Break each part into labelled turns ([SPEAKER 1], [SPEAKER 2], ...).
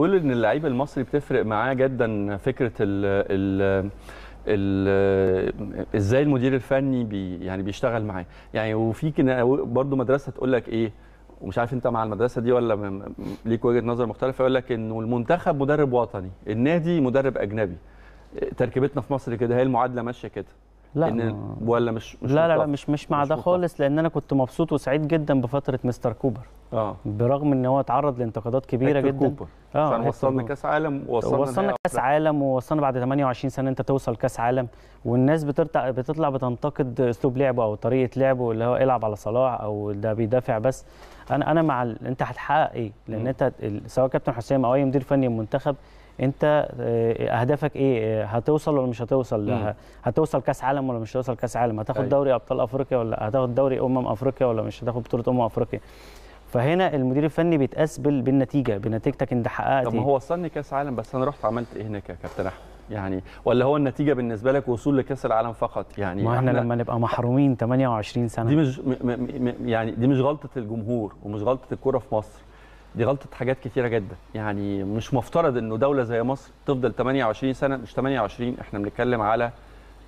[SPEAKER 1] بيقول ان اللعيب المصري بتفرق معاه جدا فكره ال ال ازاي المدير الفني بي يعني بيشتغل معاه يعني وفي برضه مدرسه تقول لك ايه ومش عارف انت مع المدرسه دي ولا ليك وجهه نظر مختلفه يقول لك انه المنتخب مدرب وطني النادي مدرب اجنبي تركيبتنا في مصر كده هي المعادله ماشيه كده لا إن ولا مش, مش لا لا لا
[SPEAKER 2] مش مش مع ده خالص لان انا كنت مبسوط وسعيد جدا بفتره مستر كوبر اه برغم ان هو اتعرض لانتقادات كبيره جدا كوبر اه فاحنا وصلنا كاس
[SPEAKER 1] عالم ووصلنا وصلنا كاس
[SPEAKER 2] عالم ووصلنا بعد 28 سنه انت توصل كاس عالم والناس بتطلع بتطلع بتنتقد اسلوب لعبه او طريقه لعبه اللي هو العب على صلاح او ده بيدافع بس انا انا مع ال... انت هتحقق ايه لان انت سواء كابتن حسام او اي مدير فني المنتخب انت آه، اهدافك ايه آه، هتوصل ولا مش هتوصل لها هتوصل كاس عالم ولا مش هتوصل كاس عالم هتاخد أيوة. دوري ابطال افريقيا ولا هتاخد دوري امم افريقيا ولا مش هتاخد بطوله امم افريقيا فهنا المدير الفني بيتقاس بالنتيجه بنتيجتك انت حققت طب ما ايه؟ هو
[SPEAKER 1] وصلني كاس عالم بس انا رحت عملت ايه هناك يا كابتن احمد يعني ولا هو النتيجه بالنسبه لك وصول لكاس العالم فقط يعني ما احنا, إحنا لما
[SPEAKER 2] نبقى محرومين 28 سنه دي مش
[SPEAKER 1] يعني دي مش غلطه الجمهور ومش غلطه الكوره في مصر دي غلطه حاجات كتيره جدا يعني مش مفترض انه دوله زي مصر تفضل 28 سنه مش 28 احنا بنتكلم على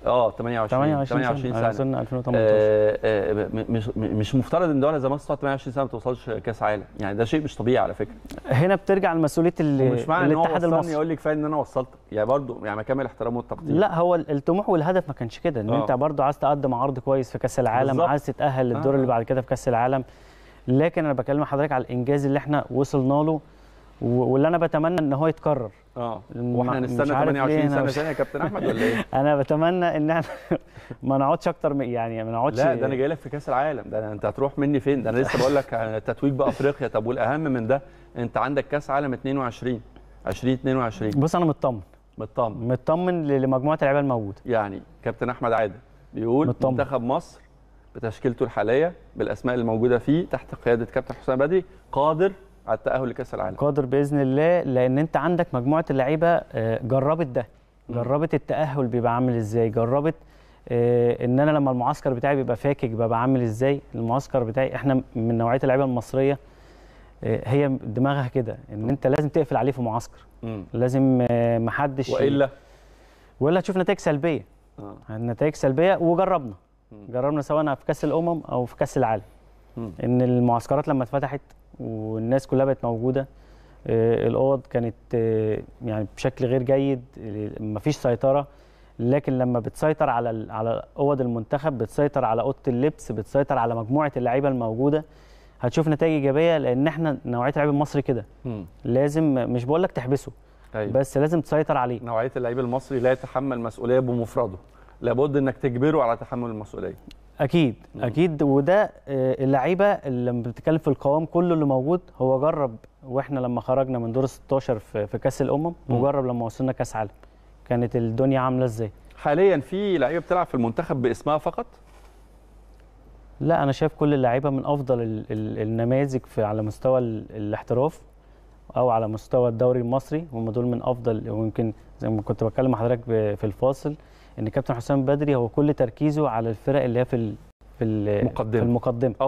[SPEAKER 1] اه 28 28 سنه سنه 2018 آه آه مش مش مفترض ان دوله زي مصر 28 سنه ما توصلش كاس عالم يعني ده شيء مش طبيعي على فكره
[SPEAKER 2] هنا بترجع لمسؤوليه الاتحاد المصري يقول
[SPEAKER 1] لي كفايه ان انا وصلت يعني برضه يعني كامل احترامه والتقدير لا
[SPEAKER 2] هو الطموح والهدف ما كانش كده ان آه. انت برضه عايز تقدم عرض كويس في كاس العالم بالزبط. عايز تتاهل للدور آه. اللي بعد كده في كاس العالم لكن انا بكلم حضرتك على الانجاز اللي احنا وصلنا له واللي انا بتمنى ان هو يتكرر اه واحنا هنستنى 28 سنه ثانيه يا كابتن احمد ولا ايه؟ انا بتمنى ان احنا ما نقعدش اكتر من يعني ما نقعدش لا ده انا جاي
[SPEAKER 1] لك في كاس العالم ده انت هتروح مني فين؟ ده انا لسه بقول لك تتويج بافريقيا طب والاهم من ده انت عندك كاس عالم 22 2022
[SPEAKER 2] بص انا مطمن مطمن مطمن لمجموعه اللعيبه الموجوده
[SPEAKER 1] يعني كابتن احمد عادل بيقول مطمن. منتخب مصر بتشكيلته الحاليه بالاسماء اللي موجوده فيه تحت قياده كابتن حسام بدري قادر على التاهل لكاس العالم
[SPEAKER 2] قادر باذن الله لان انت عندك مجموعه اللعيبه آه، جربت ده جربت التاهل بيبقى عامل ازاي جربت آه، ان انا لما المعسكر بتاعي بيبقى فاكك ببقى عامل ازاي المعسكر بتاعي احنا من نوعيه اللعيبه المصريه آه، هي دماغها كده ان انت لازم تقفل عليه في معسكر مم. لازم محدش والا ولا تشوف نتائج سلبيه آه. نتائج سلبيه وجربنا جربنا سواء في كاس الامم او في كاس العالم ان المعسكرات لما اتفتحت والناس كلها بقت موجوده آه، الاوض كانت آه، يعني بشكل غير جيد مفيش سيطره لكن لما بتسيطر على على اوض المنتخب بتسيطر على اوضه اللبس بتسيطر على مجموعه اللعيبه الموجوده هتشوف نتائج ايجابيه لان احنا نوعيه اللعيب المصري كده لازم مش بقول لك تحبسه أيوة. بس لازم تسيطر عليه نوعيه اللعيب المصري لا يتحمل مسؤوليه بمفرده
[SPEAKER 1] لابد انك تجبره على تحمل المسؤوليه
[SPEAKER 2] اكيد مم. اكيد وده آه، اللعيبه اللي لما بتتكلم في القوام كله اللي موجود هو جرب واحنا لما خرجنا من دور 16 في, في كاس الامم وجرب لما وصلنا كاس عالم كانت الدنيا عامله ازاي حاليا
[SPEAKER 1] في لعيبه بتلعب في المنتخب باسمها فقط
[SPEAKER 2] لا انا شايف كل اللعيبه من افضل النماذج في على مستوى الاحتراف او على مستوى الدوري المصري هم دول من افضل ويمكن زي ما كنت بتكلم حضرتك في الفاصل ان كابتن حسام بدري هو كل تركيزه على الفرق اللي هي في في المقدمه في المقدمه